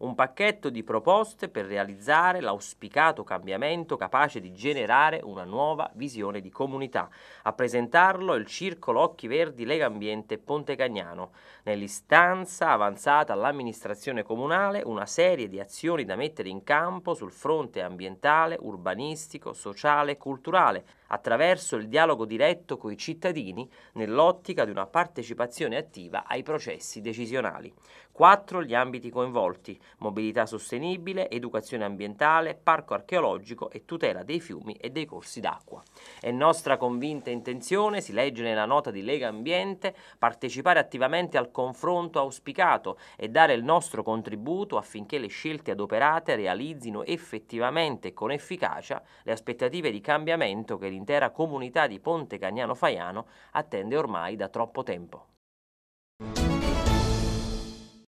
un pacchetto di proposte per realizzare l'auspicato cambiamento capace di generare una nuova visione di comunità. A presentarlo il Circolo Occhi Verdi Lega Ambiente Pontecagnano. Nell'istanza avanzata all'amministrazione comunale una serie di azioni da mettere in campo sul fronte ambientale, urbanistico, sociale e culturale, attraverso il dialogo diretto con i cittadini nell'ottica di una partecipazione attiva ai processi decisionali. Quattro gli ambiti coinvolti, mobilità sostenibile, educazione ambientale, parco archeologico e tutela dei fiumi e dei corsi d'acqua. È nostra convinta intenzione, si legge nella nota di Lega Ambiente, partecipare attivamente al confronto auspicato e dare il nostro contributo affinché le scelte adoperate realizzino effettivamente e con efficacia le aspettative di cambiamento che l'intera comunità di Ponte Cagnano Faiano attende ormai da troppo tempo.